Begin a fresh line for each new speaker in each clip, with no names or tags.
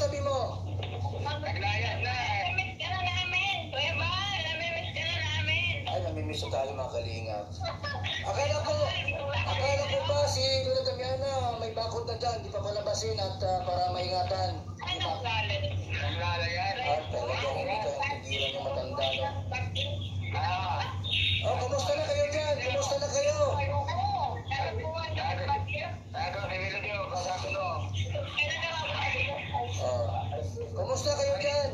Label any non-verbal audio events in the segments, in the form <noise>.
sabi mo? Naglaya na. Namimiss ka na namin. Kuya Val, namimiss ka na namin. Ay, namimiss na tayo mga kalingap. Akala ko, akala ko ba si Lola Damiana may bakod na dyan, di pa palabasin at uh, para maingatan. Ay, naglala. Naglala yan. Ah, talagang hindi ka ah. Oh, kumusta na kayo dyan? Kumusta na kayo? Kamusta kayo dyan?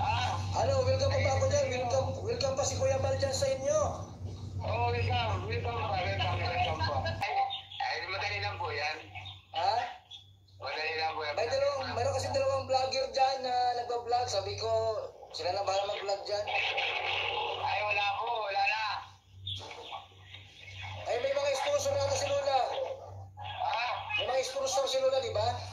Ah. Ano, welcome pa ba ako dyan? Welcome, welcome pa si Kuya Mar dyan sa inyo. Oo, oh, welcome. Welcome pa, welcome, welcome pa. Ay, madali lang po yan. Ha? Madali lang po yan. May dalawang, mayroon kasi dalawang vlogger dyan na nagpa-vlog. Sabi ko, sila na bahala mag-vlog dyan. Ay, wala po, wala na. Ay, may mga sponsor na si Lola. Ha? May mga sponsor si Lola, di ba?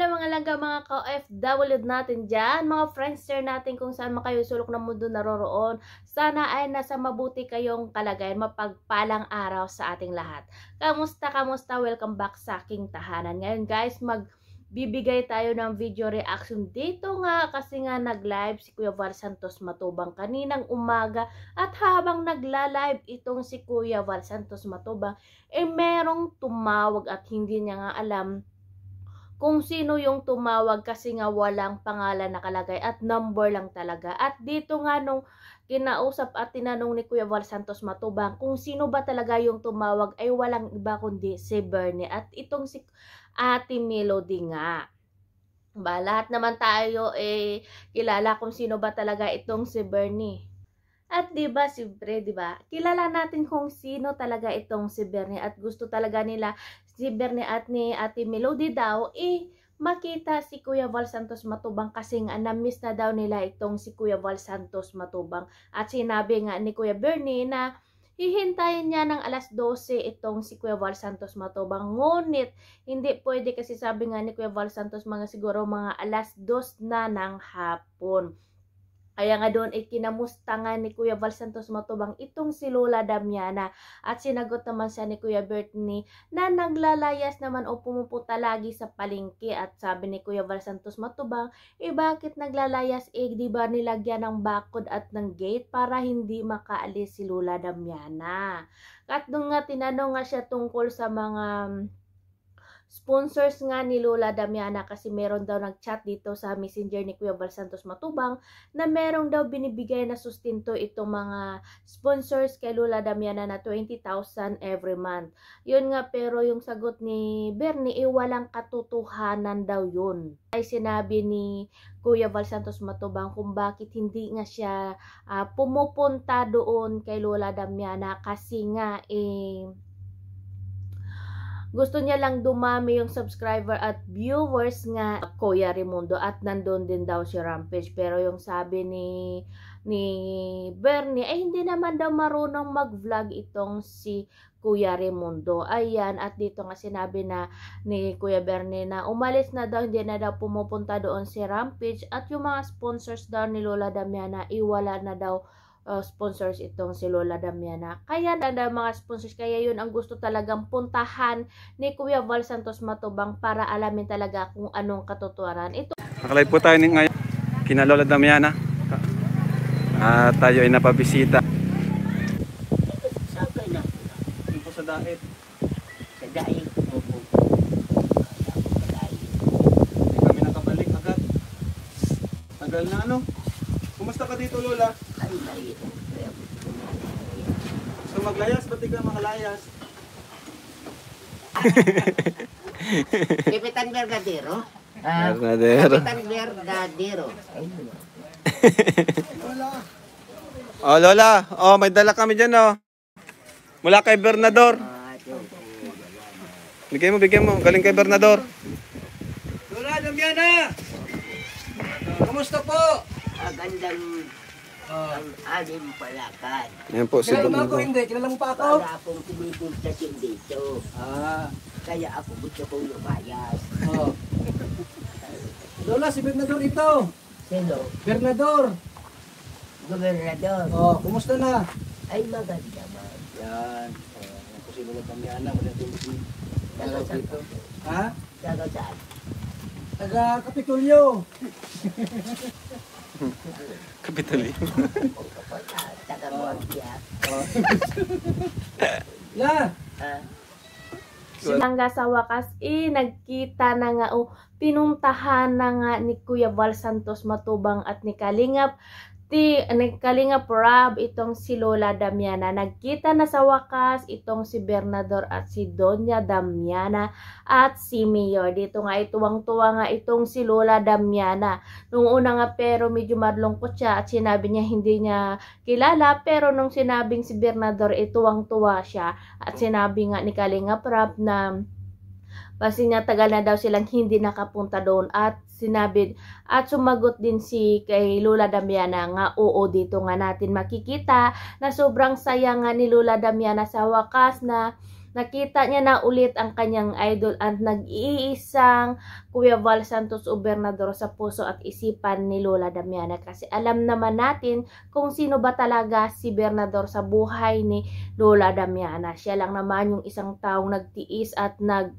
na mga langga, mga ka-OFW natin dyan, mga friendster natin kung saan kayo sulok ng mundo naroroon. Sana ay nasa mabuti kayong kalagayan, mapagpalang araw sa ating lahat. Kamusta, kamusta? Welcome back sa aking tahanan. Ngayon guys, mag bibigay tayo ng video reaction dito nga kasi nga nag-live si Kuya Val Santos Matubang kaninang umaga at habang nagla-live itong si Kuya Val Santos Matubang eh merong tumawag at hindi niya nga alam kung sino yung tumawag kasi nga walang pangalan nakalagay at number lang talaga. At dito nga nung kinausap at tinanong ni Kuya Val Santos Matubang kung sino ba talaga yung tumawag ay walang iba kundi si Bernie at itong si Ate Melody nga. Ba, lahat naman tayo eh kilala kung sino ba talaga itong si Bernie. At 'di ba si 'di ba? Kilala natin kung sino talaga itong si Bernie at gusto talaga nila si Bernie at ni Ate Melody daw eh makita si Kuya Val Santos Matubang kasi nga na-miss na daw nila itong si Kuya Val Santos Matubang. At sinabi nga ni Kuya Bernie na hihintayin niya ng alas 12 itong si Kuya Val Santos Matubang. Ngunit hindi pwede kasi sabi nga ni Kuya Val Santos mga siguro mga alas 2 na ng hapon. Kaya nga doon ay kinamustangan ni Kuya Val Santos Matubang itong si Lola Damiana at sinagot naman siya ni Kuya Bertney na naglalayas naman o pumupunta lagi sa palengke at sabi ni Kuya Val Santos Matubang, eh bakit naglalayas eh di ba nilagyan ng bakod at ng gate para hindi makaalis si Lola Damiana. At nung nga tinanong nga siya tungkol sa mga sponsors nga ni Lola Damiana kasi meron daw nag-chat dito sa messenger ni Kuya Bal Santos Matubang na meron daw binibigay na sustento itong mga sponsors kay Lola Damiana na 20,000 every month. Yun nga pero yung sagot ni Bernie eh walang katotohanan daw yun. Ay sinabi ni Kuya Bal Santos Matubang kung bakit hindi nga siya uh, pumupunta doon kay Lola Damiana kasi nga eh gusto niya lang dumami yung subscriber at viewers nga Kuya Raimundo at nandun din daw si Rampage. Pero yung sabi ni ni Bernie, eh hindi naman daw marunong mag-vlog itong si Kuya Raimundo. Ayan, at dito nga sinabi na ni Kuya Bernie na umalis na daw, hindi na daw pumupunta doon si Rampage at yung mga sponsors daw ni Lola Damiana, iwala na daw uh, sponsors itong si Lola Damiana. Kaya nada mga sponsors, kaya yun ang gusto talagang puntahan ni Kuya Val Santos Matubang para alamin talaga kung anong katotohanan. Ito... Nakalive po tayo ngayon kina Lola Damiana. Uh, tayo ay napabisita. Saan kayo na? Yung po sa dahit. Sa dahit. Tagal na ano? Kumusta ka dito Lola? So maglayas, pati ka makalayas. Kapitan <laughs> Bergadero? Ah, Bernadero. Kapitan Bergadero. <laughs> oh, Lola. Oh, may dala kami dyan, oh. Mula kay Bernador. Bigyan mo, bigyan mo. Galing kay Bernador. Lola, Damiana! Kamusta po? Magandang Oh, alim palakad. Yan po si Kilala mo hindi, kilala mo pa ako. Para akong pinipunta siya dito. Ah. Kaya ako gusto kong lumayas. Oh. <laughs> Lola, si Bernador ito. Sino? Bernador. Gobernador. Oh, kumusta na? Ay, maganda man. Yan. Yan oh, po si Lola Pamiana, wala tulog Taga saan? Ha? Taga saan? Taga Kapitulyo. <laughs> Kapitali. Taga Morgia. La! Hangga sa wakas, eh, nagkita na nga oh, pinuntahan na nga ni Kuya Val Santos Matubang at ni Kalingap Ti, nagkalinga prab itong si Lola Damiana. Nagkita na sa wakas itong si Bernador at si Donya Damiana at si Mayor. Dito nga ituwang-tuwa eh, nga itong si Lola Damiana. Nung una nga pero medyo marlongkot siya at sinabi niya hindi niya kilala. Pero nung sinabing si Bernador, ituwang-tuwa eh, siya. At sinabi nga ni Kalinga prab na kasi niya tagal na daw silang hindi nakapunta doon at sinabi at sumagot din si kay Lola Damiana nga oo dito nga natin makikita na sobrang saya nga ni Lola Damiana sa wakas na nakita niya na ulit ang kanyang idol at nag-iisang Kuya Val Santos Obernador sa puso at isipan ni Lola Damiana kasi alam naman natin kung sino ba talaga si Bernador sa buhay ni Lola Damiana. Siya lang naman yung isang taong nagtiis at nag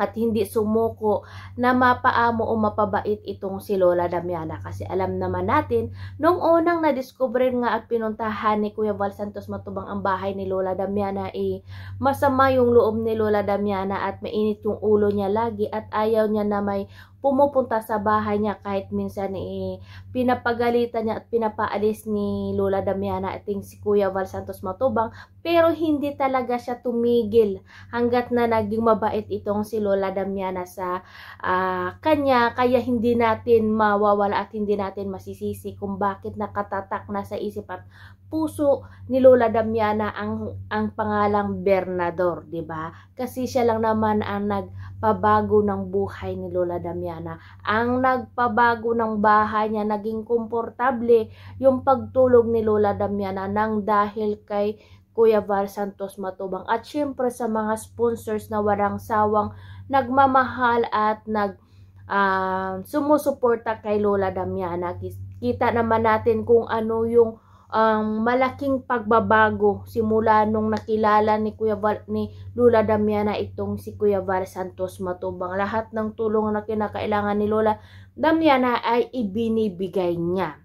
at hindi sumuko na mapaamo o mapabait itong si Lola Damiana kasi alam naman natin nung unang na-discover nga at pinuntahan ni Kuya Val Santos Matubang ang bahay ni Lola Damiana eh masama yung loob ni Lola Damiana at mainit yung ulo niya lagi at ayaw niya na may pumupunta sa bahay niya kahit minsan eh, pinapagalitan niya at pinapaalis ni Lola Damiana at si Kuya Val Santos Matubang pero hindi talaga siya tumigil hanggat na naging mabait itong si Lola Damiana sa uh, kanya kaya hindi natin mawawala at hindi natin masisisi kung bakit nakatatak na sa isip at puso ni Lola Damiana ang ang pangalang Bernador, 'di ba? Kasi siya lang naman ang nagpabago ng buhay ni Lola Damiana niya na ang nagpabago ng bahay niya naging komportable yung pagtulog ni Lola Damiana nang dahil kay Kuya Val Santos Matubang at syempre sa mga sponsors na warang sawang nagmamahal at nag uh, sumusuporta kay Lola Damiana. Kita naman natin kung ano yung um, malaking pagbabago simula nung nakilala ni Kuya Val, ni Lola Damiana itong si Kuya Val Santos Matubang. Lahat ng tulong na kinakailangan ni Lola Damiana ay ibinibigay niya.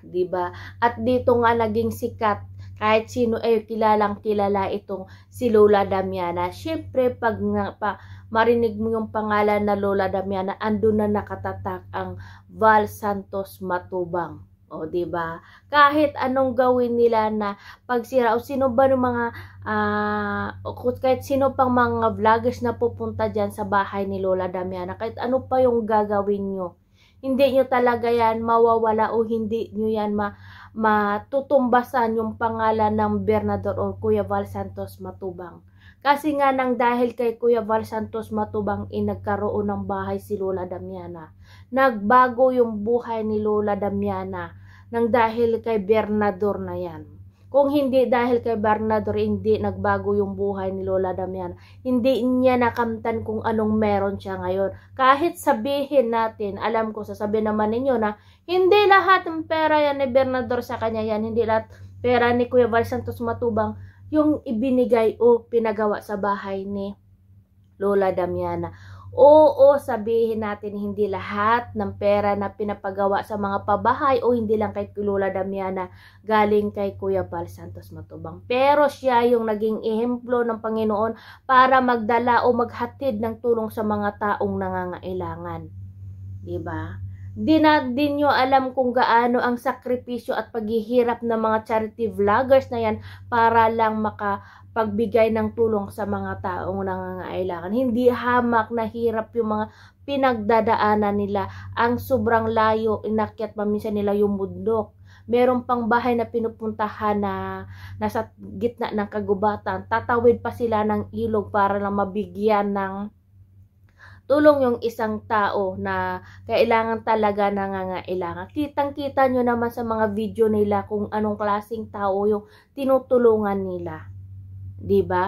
'Di ba? At dito nga naging sikat kahit sino ay eh, kilalang kilala itong si Lola Damiana. Syempre pag nga, pa, marinig mo yung pangalan na Lola Damiana, andun na nakatatak ang Val Santos Matubang. O, ba diba? Kahit anong gawin nila na pagsira o sino ba ng mga, uh, kahit sino pang mga vloggers na pupunta dyan sa bahay ni Lola Damiana, kahit ano pa yung gagawin nyo, hindi nyo talaga yan mawawala o hindi nyo yan ma matutumbasan yung pangalan ng Bernador o Kuya Val Santos Matubang. Kasi nga nang dahil kay Kuya Val Santos Matubang ay eh, nagkaroon ng bahay si Lola Damiana. Nagbago yung buhay ni Lola Damiana ng dahil kay Bernador na yan. Kung hindi dahil kay Bernador, hindi nagbago yung buhay ni Lola Damiana. Hindi niya nakamtan kung anong meron siya ngayon. Kahit sabihin natin, alam ko sasabihin naman ninyo na hindi lahat ng pera yan ni Bernador sa kanya yan. Hindi lahat pera ni Kuya Val Santos Matubang yung ibinigay o pinagawa sa bahay ni Lola Damiana. Oo, sabihin natin hindi lahat ng pera na pinapagawa sa mga pabahay o hindi lang kay Lola Damiana galing kay Kuya Pal Santos Matubang. Pero siya yung naging ehemplo ng Panginoon para magdala o maghatid ng tulong sa mga taong nangangailangan. 'Di ba? Di na din nyo alam kung gaano ang sakripisyo at paghihirap ng mga charity vloggers na yan para lang maka pagbigay ng tulong sa mga taong nangangailangan. Hindi hamak na hirap yung mga pinagdadaanan nila. Ang sobrang layo, inakyat pa minsan nila yung bundok. Meron pang bahay na pinupuntahan na nasa gitna ng kagubatan. Tatawid pa sila ng ilog para lang mabigyan ng tulong yung isang tao na kailangan talaga nangangailangan. Kitang-kita nyo naman sa mga video nila kung anong klasing tao yung tinutulungan nila. 'di ba?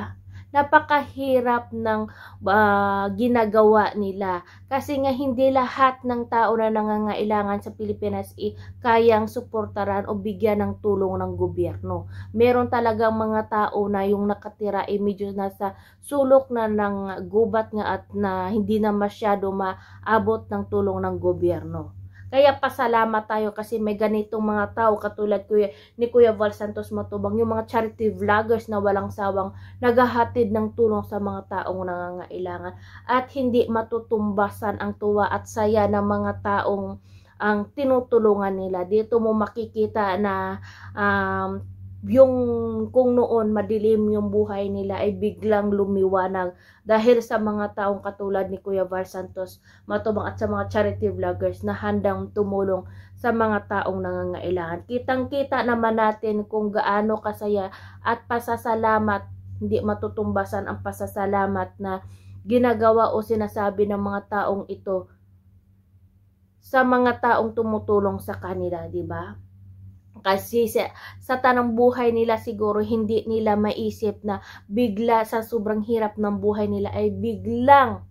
Napakahirap ng uh, ginagawa nila kasi nga hindi lahat ng tao na nangangailangan sa Pilipinas ay eh, kayang suportaran o bigyan ng tulong ng gobyerno. Meron talagang mga tao na yung nakatira ay eh, medyo nasa sulok na ng gubat nga at na hindi na masyado maabot ng tulong ng gobyerno. Kaya pasalamat tayo kasi may ganitong mga tao katulad kuya, ni Kuya Val Santos Matubang, yung mga charity vloggers na walang sawang naghahatid ng tulong sa mga taong nangangailangan at hindi matutumbasan ang tuwa at saya ng mga taong ang tinutulungan nila. Dito mo makikita na um, yung kung noon madilim yung buhay nila ay biglang lumiwanag dahil sa mga taong katulad ni Kuya Var Santos Matubang at sa mga charity vloggers na handang tumulong sa mga taong nangangailangan. Kitang-kita naman natin kung gaano kasaya at pasasalamat, hindi matutumbasan ang pasasalamat na ginagawa o sinasabi ng mga taong ito sa mga taong tumutulong sa kanila, di ba? Kasi sa, sa tanang buhay nila siguro hindi nila maisip na bigla sa sobrang hirap ng buhay nila ay biglang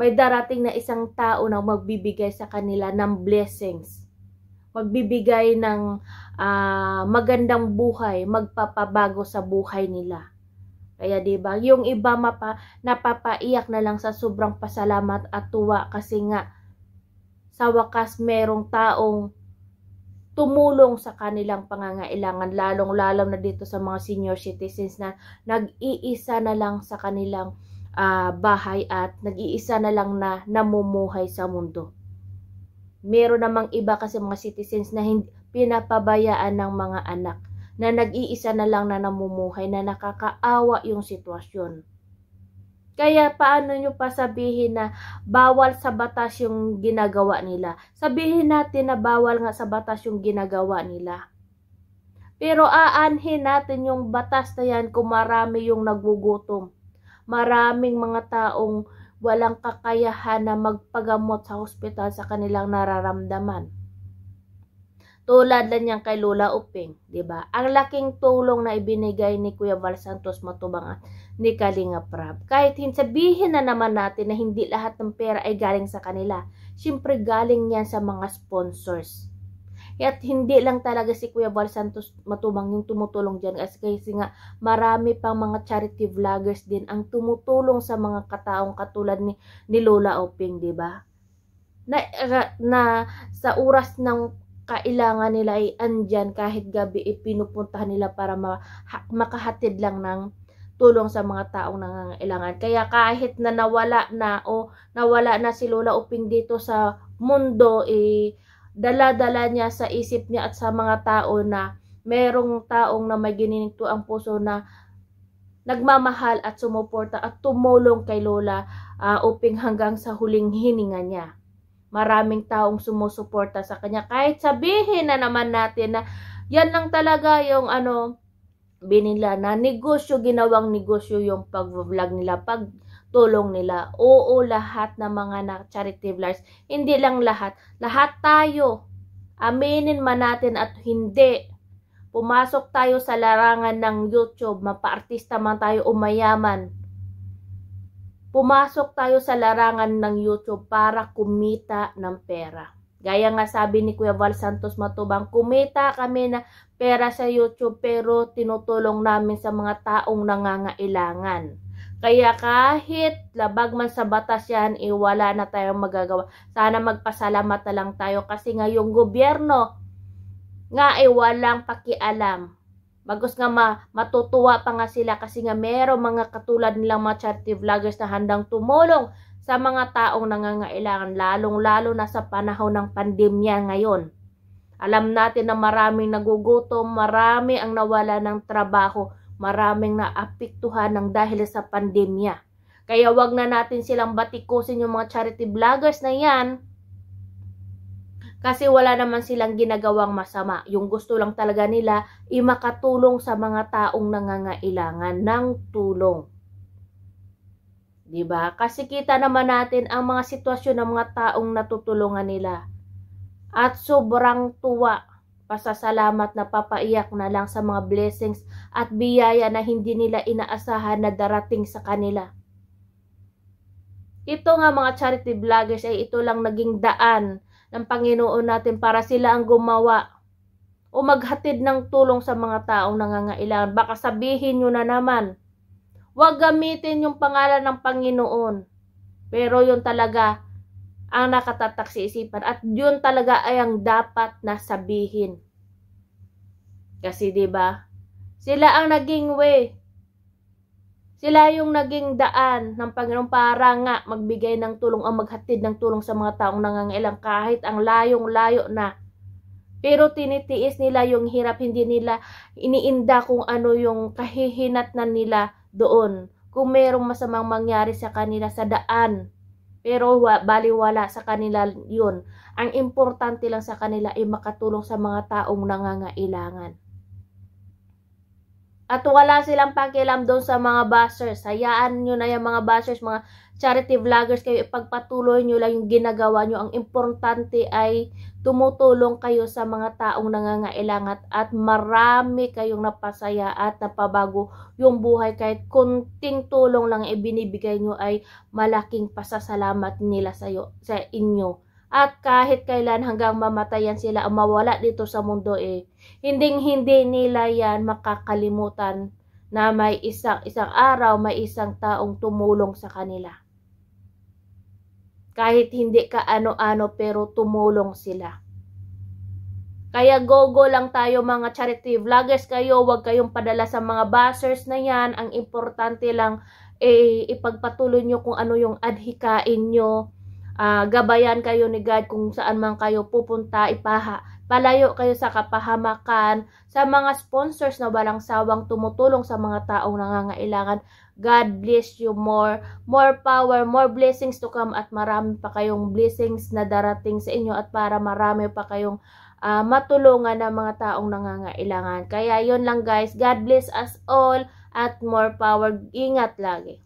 may darating na isang tao na magbibigay sa kanila ng blessings. Magbibigay ng uh, magandang buhay, magpapabago sa buhay nila. Kaya 'di ba? Yung iba mapa, napapaiyak na lang sa sobrang pasalamat at tuwa kasi nga sa wakas merong taong tumulong sa kanilang pangangailangan lalong lalong na dito sa mga senior citizens na nag-iisa na lang sa kanilang uh, bahay at nag-iisa na lang na namumuhay sa mundo. Meron namang iba kasi mga citizens na hindi, pinapabayaan ng mga anak na nag-iisa na lang na namumuhay na nakakaawa yung sitwasyon. Kaya paano nyo pa sabihin na bawal sa batas yung ginagawa nila? Sabihin natin na bawal nga sa batas yung ginagawa nila. Pero aanhin natin yung batas na yan kung marami yung nagugutom. Maraming mga taong walang kakayahan na magpagamot sa hospital sa kanilang nararamdaman. Tulad lang yan kay Lola Uping, di ba? Ang laking tulong na ibinigay ni Kuya Val Santos Matubang ni Kalinga Prab. Kahit sabihin na naman natin na hindi lahat ng pera ay galing sa kanila, syempre galing yan sa mga sponsors. At hindi lang talaga si Kuya Val Santos matubang yung tumutulong dyan kasi nga marami pang mga charity vloggers din ang tumutulong sa mga kataong katulad ni, ni Lola Oping, di ba? Na, eh, na sa oras ng kailangan nila ay andyan kahit gabi ipinupuntahan eh, nila para ma- makahatid lang ng tulong sa mga taong nangangailangan. Kaya kahit na nawala na o nawala na si Lola Uping dito sa mundo, eh, dala-dala niya sa isip niya at sa mga tao na merong taong na may gininigto ang puso na nagmamahal at sumuporta at tumulong kay Lola uh, Uping hanggang sa huling hininga niya. Maraming taong sumusuporta sa kanya. Kahit sabihin na naman natin na yan lang talaga yung ano, binila na negosyo, ginawang negosyo yung pag-vlog nila, pag tulong nila. Oo, lahat ng mga na charity vloggers, hindi lang lahat. Lahat tayo, aminin man natin at hindi. Pumasok tayo sa larangan ng YouTube, mapaartista man tayo o mayaman. Pumasok tayo sa larangan ng YouTube para kumita ng pera. Gaya nga sabi ni Kuya Val Santos Matubang, kumita kami na pera sa YouTube pero tinutulong namin sa mga taong nangangailangan. Kaya kahit labag man sa batas yan, iwala eh, na tayong magagawa. Sana magpasalamat na lang tayo kasi nga yung gobyerno nga ay eh, walang pakialam. Bagos nga ma, matutuwa pa nga sila kasi nga meron mga katulad nilang mga charity vloggers na handang tumulong sa mga taong nangangailangan lalong-lalo na sa panahon ng pandemya ngayon. Alam natin na maraming nagugutom, marami ang nawala ng trabaho, maraming naapiktuhan ng dahil sa pandemya. Kaya wag na natin silang batikusin yung mga charity vloggers na yan kasi wala naman silang ginagawang masama. Yung gusto lang talaga nila ay makatulong sa mga taong nangangailangan ng tulong. 'Di ba? Kasi kita naman natin ang mga sitwasyon ng mga taong natutulungan nila. At sobrang tuwa, pasasalamat na papaiyak na lang sa mga blessings at biyaya na hindi nila inaasahan na darating sa kanila. Ito nga mga charity vloggers ay ito lang naging daan ng Panginoon natin para sila ang gumawa o maghatid ng tulong sa mga taong nangangailangan. Baka sabihin nyo na naman, Huwag gamitin yung pangalan ng Panginoon. Pero yun talaga ang nakatatak sa isipan at yun talaga ay ang dapat na sabihin. Kasi 'di ba? Sila ang naging way. Sila yung naging daan ng Panginoon para nga magbigay ng tulong ang maghatid ng tulong sa mga taong nangangailang kahit ang layong-layo na. Pero tinitiis nila yung hirap, hindi nila iniinda kung ano yung kahihinat na nila doon kung merong masamang mangyari sa kanila sa daan. Pero baliwala sa kanila yun. Ang importante lang sa kanila ay makatulong sa mga taong nangangailangan. At wala silang pakialam doon sa mga bashers. Hayaan nyo na yung mga bashers, mga charity vloggers kayo. Ipagpatuloy nyo lang yung ginagawa nyo. Ang importante ay tumutulong kayo sa mga taong nangangailangan at marami kayong napasaya at napabago yung buhay. Kahit kunting tulong lang ibinibigay nyo ay malaking pasasalamat nila sa, sa inyo at kahit kailan hanggang mamatayan sila o mawala dito sa mundo eh, hinding hindi nila yan makakalimutan na may isang isang araw may isang taong tumulong sa kanila. Kahit hindi ka ano-ano pero tumulong sila. Kaya gogo lang tayo mga charity vloggers kayo, wag kayong padala sa mga buzzers na yan. Ang importante lang eh, ipagpatuloy nyo kung ano yung adhikain nyo uh, gabayan kayo ni God kung saan man kayo pupunta, ipaha, palayo kayo sa kapahamakan, sa mga sponsors na walang sawang tumutulong sa mga taong nangangailangan. God bless you more, more power, more blessings to come at marami pa kayong blessings na darating sa inyo at para marami pa kayong uh, matulungan ng mga taong nangangailangan. Kaya yon lang guys, God bless us all at more power. Ingat lagi.